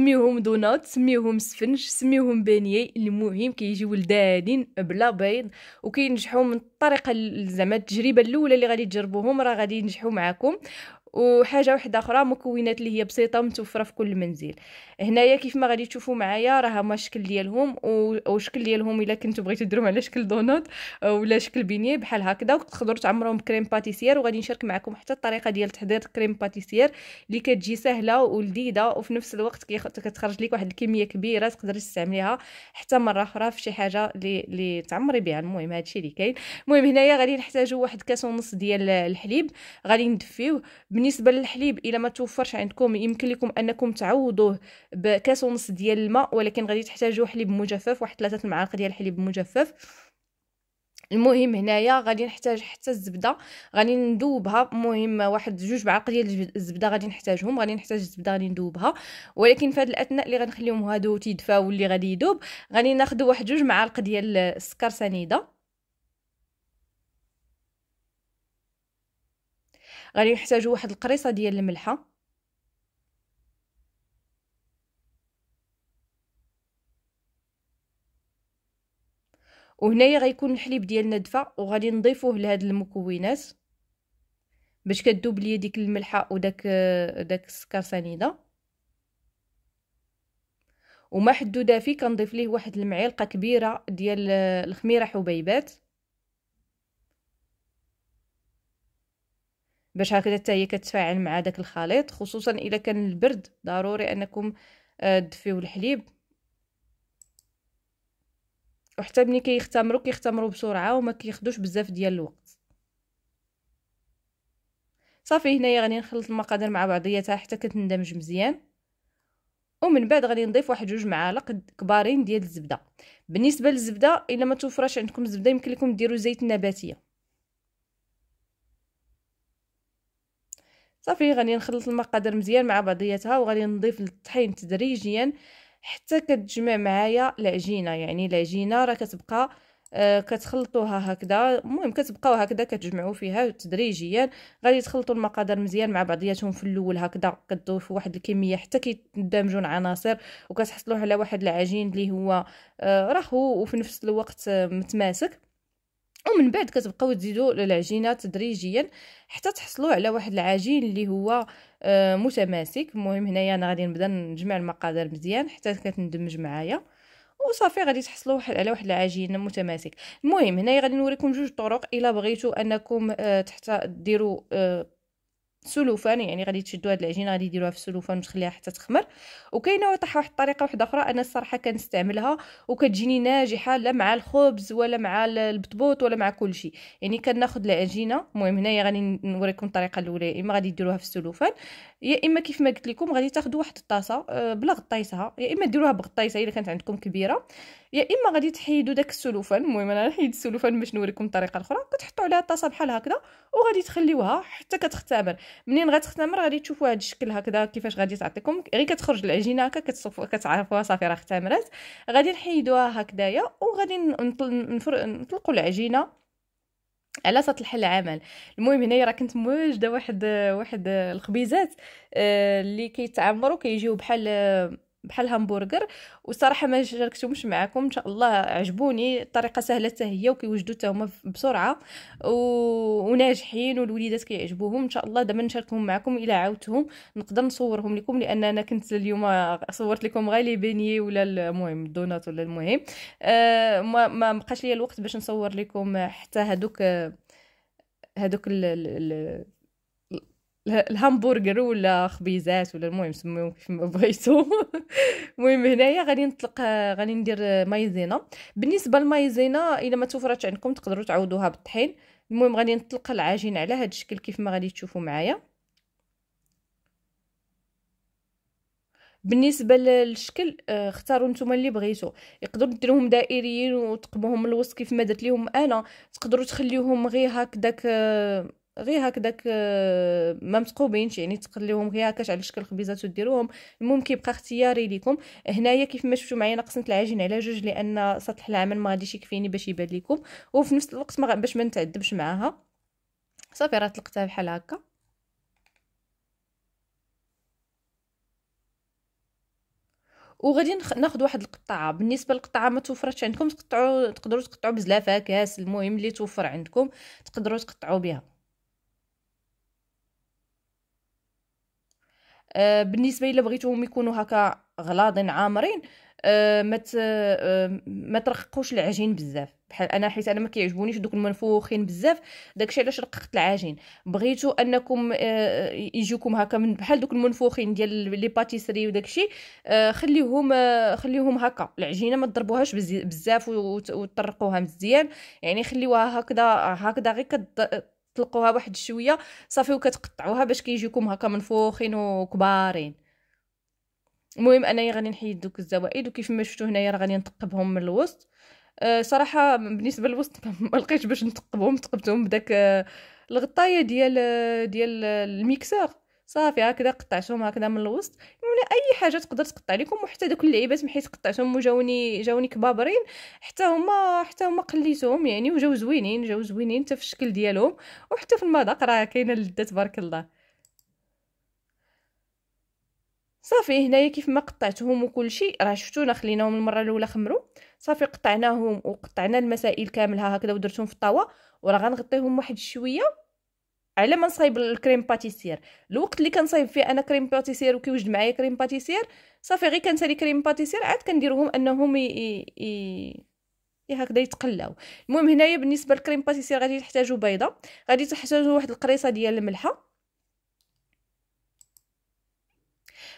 سميهم دونات سميهم سفنج سميهم بانيي المهم كيجيو لذادين بلا بيض وكينجحوا من الطريقه زعما التجربه الاولى اللي غادي تجربوهم راه غادي ينجحوا معاكم وحاجه واحده اخرى مكونات اللي هي بسيطه متوفره في كل منزل هنايا كيف ما غادي تشوفوا معايا راه هما الشكل ديالهم وشكل ديالهم الا كنتو بغيتو ديروهم على شكل دونات ولا شكل بينيه بحال هكذا وتقدروا تعمروهم بكريم باتيسير وغادي نشارك معكم حتى الطريقه ديال تحضير كريم باتيسير اللي كتجي سهله ولذيذه وفي نفس الوقت كتخرج لك واحد الكميه كبيره تقدري تستعمليها حتى مره اخرى في شي حاجه اللي تعمري بها المهم هادشي اللي كاين المهم هنايا غادي نحتاجو واحد كاس ونص ديال الحليب غادي ندفيوه بالنسبه للحليب إلى ما توفرش عندكم يمكن لكم انكم تعوضوه بكاس ونص ديال الماء ولكن غادي تحتاجوا حليب مجفف واحد ثلاثه معالق ديال الحليب مجفف المهم هنايا غادي نحتاج حتى الزبده غادي ندوبها المهم واحد جوج معالق ديال الزبده غادي نحتاجهم غادي نحتاج الزبده غادي ندوبها ولكن في هذا الاثناء اللي غنخليهم هادو تيدفاو واللي غادي يذوب غادي ناخذ واحد جوج معالق ديال السكر سنيده غادي نحتاجو واحد القريصه ديال الملحه وهنايا غيكون الحليب ديالنا دفا وغادي نضيفوه لهاد المكونات باش كدوب ليا ديك الملحه وداك داك السكر سنيده وما حدو دافي كنضيف ليه واحد المعلقه كبيره ديال الخميره حبيبات باش هكذا حتى هي كتفاعل مع داك الخليط خصوصا الا كان البرد ضروري انكم آه، تدفيو الحليب وحتى ملي كيختمروا كيختمروا بسرعه وما كياخذوش بزاف ديال الوقت صافي هنايا غادي نخلط المقادير مع بعضياتها حتى كتندمج مزيان ومن بعد غادي نضيف واحد جوج معالق كبارين ديال الزبده بالنسبه للزبده الا ما توفرش عندكم الزبده يمكن لكم ديروا زيت نباتيه صافي غادي نخلط المقادير مزيان مع بعضياتها وغادي نضيف الطحين تدريجيا حتى كتجمع معايا العجينه يعني العجينه راه كتبقى آه، كتخلطوها هكذا المهم كتبقاو هكذا كتجمعوا فيها تدريجيا غادي تخلطوا المقادير مزيان مع بعضياتهم في الاول هكذا كتضيفوا واحد الكميه حتى كيتدمجوا العناصر وكتحصلوا على واحد العجين اللي هو آه، رخو وفي نفس الوقت آه، متماسك ومن بعد كتبقاو تزيدوا العجينه تدريجيا حتى تحصلوا على واحد العجين اللي هو آه متماسك المهم هنايا انا غادي نبدا نجمع المقادير مزيان حتى كتندمج معايا وصافي غادي تحصلوا على واحد العجين متماسك المهم هنايا غادي نوريكم جوج طرق الا بغيتوا انكم آه تحت ديروا آه سلوفان يعني غادي تشدوا هاد العجينه غادي ديروها في السلوفان وتخليها حتى تخمر وكاينه واحد واحد الطريقه واحده اخرى انا الصراحه كنستعملها وكتجيني ناجحه لا مع الخبز ولا مع البطبوط ولا مع كل شيء يعني كناخذ العجينه المهم هنايا غادي نوريكم الطريقه الاولى يا اما غادي ديروها في السلوفان يا اما كيف ما قلت لكم غادي تاخذوا واحد الطاسه آه، بلا غطايسها يا اما ديروها بغطايسه الا كانت عندكم كبيره يا اما غادي تحيدوا داك السلوفان المهم انا نحيد السلوفان باش نوريكم الطريقه الاخرى كتحطوا عليها الطاسه بحال هكذا وغادي تخليوها حتى كتختمر منين غتختمر غادي تشوفوا هذا الشكل هكذا كيفاش غادي تعطيكم غير كتخرج العجينه هكا كتصف كتعرفوها صافي راه اختمرات غادي نحيدوها هكذايا وغادي نطلقوا العجينه على سطح العمل المهم هنايا راه كنت مواجده واحد واحد الخبيزات آه، اللي كيتعمروا كيجيو بحال بحال همبرغر وصراحه ما شاركتهمش معكم ان شاء الله عجبوني الطريقه سهله حتى هي وكيوجدوا حتى هما بسرعه و... وناجحين والوليدات كيعجبوهم ان شاء الله دابا نشاركهم معكم الا عاودتهم نقدر نصورهم لكم لان انا كنت اليوم صورت لكم غير لي بيني ولا المهم الدونات ولا المهم أه ما, ما بقاش ليا الوقت باش نصور لكم حتى هذوك هذوك الهامبورغر ولا خبيزات ولا المهم سميوه كيف ما بغيتو المهم هنايا غادي نطلق غادي ندير مايزينا بالنسبه للمايزينا الا ما توفرتش عندكم تقدروا تعوضوها بالطحين المهم غادي نطلق العجين على هذا الشكل كيف ما غادي تشوفوا معايا بالنسبه للشكل آه، اختاروا نتوما اللي بغيتو يقدروا ديروهم دائريين وتقبوهم الوسط كيف ما درت ليهم انا تقدروا تخليوهم غير هكذاك آه، غير هكذاك آه، ما مثقوبينش يعني تقليهم غير هكاش على شكل خبيزات وديروهم المهم كيبقى اختياري ليكم هنايا كيف ما شفتوا معايا نقسمت العجين على جوج لان سطح العمل ما غاديش يكفيني باش يبان لكم وفي نفس الوقت ما باش ما نتعذبش معاها صافي راه طلقتها بحال هكا وغادي ناخذ واحد القطعه بالنسبه للقطعه ما توفرتش عندكم تقطعوا تقدروا تقطعوا بزلافه كاس المهم اللي توفر عندكم تقدروا تقطعوا بها آه، بالنسبه الى بغيتوهم يكونوا هكا غلاضين عامرين آه، ما آه، ما ترققوش العجين بزاف بحال انا حيت انا ما كيعجبونيش دوك المنفوخين بزاف داكشي علاش رققت العجين بغيتو انكم يجيكم هكا من بحال دوك المنفوخين ديال لي باتيسري وداكشي خليهم خليهم هكا العجينه ما تضربوهاش بزاف وتطرقوها مزيان يعني خليوها هكذا هكذا غير تطلقوها واحد شويه صافي وكتقطعوها باش كيجيكم هكا منفوخين وكبارين المهم انايا غادي نحيد دوك الزوائد وكيف ما شفتوا هنايا راه غادي نتقبهم من الوسط أه صراحه بالنسبه للوسط ما لقيتش باش نتقبهم تقبتهم بداك آه، الغطايه ديال آه، ديال آه، الميكسر صافي هكذا قطعتهم هكذا من الوسط يعني اي حاجه تقدر تقطع لكم وحتى دوك اللعيبات محيت قطعتهم وجاوني جاوني كبابرين حتى هما حتى هما قليتهم يعني وجاو زوينين جاو زوينين حتى في الشكل ديالهم وحتى في المذاق راه كاينه اللذه تبارك الله صافي هنايا كيف ما قطعتهم وكلشي راه شفتونا خليناهم المره الاولى خمروا صافي قطعناهم وقطعنا المسائل كاملها هكذا ودرتهم في الطاوه وراه غنغطيهم واحد شويه على ما نصايب الكريم باتيسير الوقت اللي كنصايب فيه انا كريم باتيسير وكيوجد معايا كريم باتيسير صافي غير كنسالي كريم باتيسير عاد كنديرهم انهم ي... ي... هكذا يتقلاو المهم هنايا بالنسبه للكريم باتيسير غادي تحتاجوا بيضه غادي تحتاجوا واحد القريصه ديال الملحه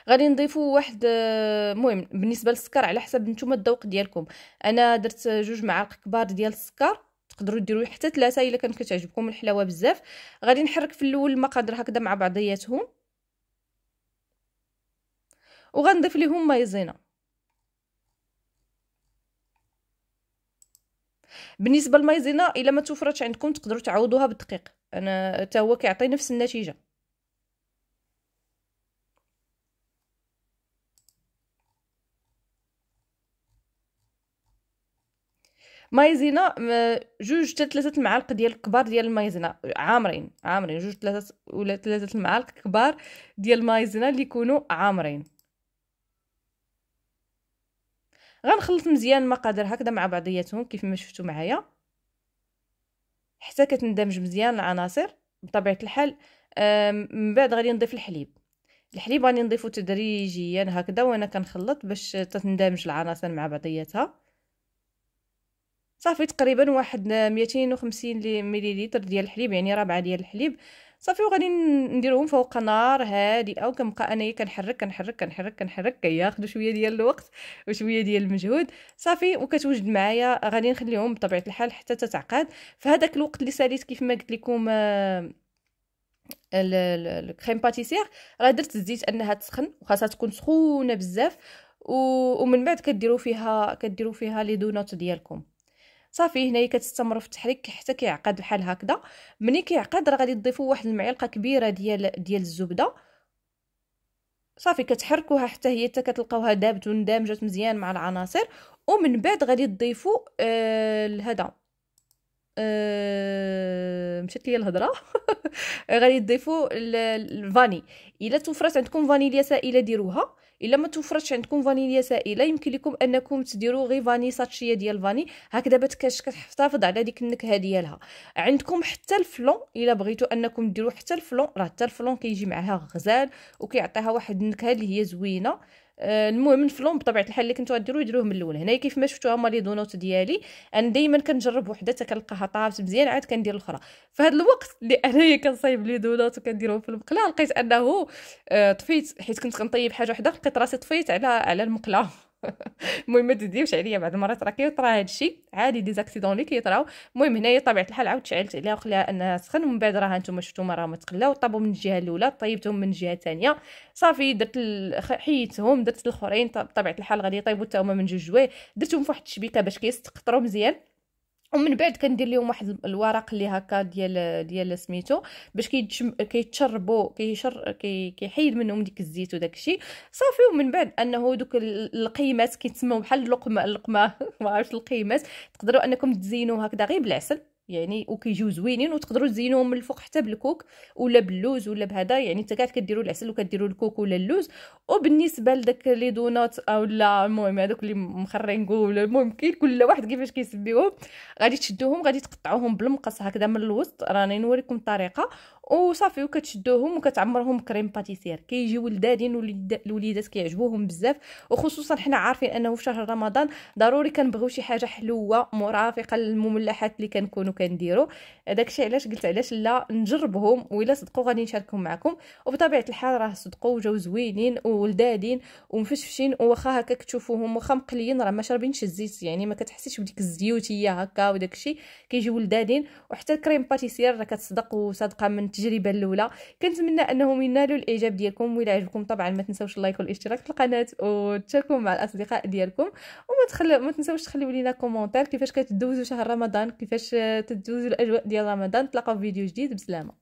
غادي نضيفوا واحد المهم بالنسبه للسكر على حسب نتوما الذوق ديالكم انا درت جوج معالق كبار ديال السكر تقدروا ديروا حتى ثلاثه الا كان كتعجبكم الحلاوه بزاف غادي نحرك في الاول المقادير هكذا مع بعضياتهم وغنضيف لهم مايزينا بالنسبه للمايزينا الا ما توفرتش عندكم تقدروا تعوضوها بالدقيق انا حتى هو كيعطي نفس النتيجه مايزينا آه، جوج حتى ثلاثه المعالق ديال الكبار ديال المايزينا عامرين عامرين جوج ثلاثه ولا ثلاثه المعالق كبار ديال المايزينا اللي يكونوا عامرين غنخلط مزيان المقادير هكذا مع بعضياتهم كيف ما شفتوا معايا حتى كتندمج مزيان العناصر بطبيعه الحال من بعد غادي نضيف الحليب الحليب غادي نضيفو تدريجيا هكذا وانا كنخلط باش تندمج العناصر مع بعضياتها صافي تقريبا واحد 250 مليليتر ديال الحليب يعني ربعه ديال الحليب صافي وغادي نديرهم فوق نار هادئه وكنبقى انايا كنحرك كنحرك كنحرك كنحرك كياخذوا شويه ديال الوقت وشويه ديال المجهود صافي وكتوجد معايا غادي نخليهم بطبيعه الحال حتى تتعقد فهداك الوقت اللي ساليت كيف ما قلت لكم آه، الكريم باتيسير راه درت الزيت انها تسخن وخاصها تكون سخونه بزاف ومن بعد كديروا فيها كديروا فيها لي دونات ديالكم صافي هنايا كتستمر في التحريك حتى كيعقد بحال هكذا ملي كيعقد راه غادي تضيفوا واحد المعلقه كبيره ديال ديال الزبده صافي كتحركوها حتى هي حتى كتلقاوها دابت وندمجت مزيان مع العناصر ومن بعد غادي تضيفوا آه أه... مشات لي الهضره غادي تضيفوا الفاني الا توفرت عندكم فانيليا سائله ديروها الا ما توفرتش عندكم فانيليا سائله يمكن لكم انكم تديروا غير فاني ساتشيه ديال الفاني هكذا بات كتحتفظ على ديك النكهه ديالها عندكم حتى الفلون الا بغيتوا انكم ديروا حتى الفلون راه حتى الفلون كيجي معها غزال وكيعطيها واحد النكهه اللي هي زوينه آه، المهم نفلون بطبيعه الحال اللي كنتو غديرو يديروه من الاول هنايا كيف ما شفتو هما لي دونوت ديالي انا دائما كنجرب وحده كنلقاها طابت مزيان عاد كندير الاخرى فهاد الوقت اللي انايا كنصايب لي دونوت وكنديرهم في المقله لقيت انه آه، طفيت حيت كنت كنطيب حاجه وحده لقيت راسي طفيت على على المقله المهم ما عليا بعض المرات راه كيطرى هادشي عادي دي زاكسيدون اللي كيطراو المهم هنايا طبيعه الحال عاود شعلت عليها وخليها انها سخن ومن بعد راه نتوما شفتو راه تقلاو طابو من الجهه الاولى طيبتهم من الجهه الثانيه صافي درت حيتهم درت الاخرين بطبيعه الحال غادي يطيبوا حتى هما من جوج جوي درتهم فواحد الشبيكه باش كيستقطروا مزيان ومن بعد كندير لهم واحد الورق اللي هكا ديال ديال سميتو باش كيتشربوا كيشر كيحيد منهم ديك الزيت وداك الشيء صافي ومن بعد انه دوك القيمات كيتسموا بحال اللقمه اللقمه ما عرفتش القيمات تقدروا انكم تزينوا هكذا غير بالعسل يعني وكيجيو زوينين وتقدروا تزينوهم من الفوق حتى بالكوك ولا باللوز ولا بهذا يعني انت كاع كديروا العسل وكديروا الكوك ولا اللوز وبالنسبه لداك لي دونات او لا المهم هذوك اللي مخرينكو ولا المهم كاين كل واحد كيفاش كيسميوهم غادي تشدوهم غادي تقطعوهم بالمقص هكذا من الوسط راني نوريكم الطريقه وصافي وكتشدوهم وكتعمرهم كريم باتيسير كيجيو لدادين الوليدات كيعجبوهم بزاف وخصوصا حنا عارفين انه في شهر رمضان ضروري كنبغيو شي حاجه حلوه مرافقه للمملحات اللي كنكونوا كنديروا داكشي علاش قلت علاش لا نجربهم ولا صدقوا غادي نشاركهم معكم وبطبيعه الحال راه صدقوا وجاو زوينين ولدادين ومفشفشين واخا هكا كتشوفوهم واخا مقليين راه ما شاربينش الزيت يعني ما كتحسيش بديك الزيوتيه هكا وداكشي كيجيو لدادين وحتى الكريم باتيسير راه كتصدق وصدقه من التجربه الاولى كنتمنى انهم ينالوا الاعجاب ديالكم و عجبكم طبعا ما تنساوش اللايك والاشتراك في القناه وتشاركوا مع الاصدقاء ديالكم وما تخلو ما تنساوش تخليو لينا كومونتير كيفاش كتدوزوا شهر رمضان كيفاش تدوزوا الاجواء ديال رمضان تلاقاو فيديو جديد بسلامه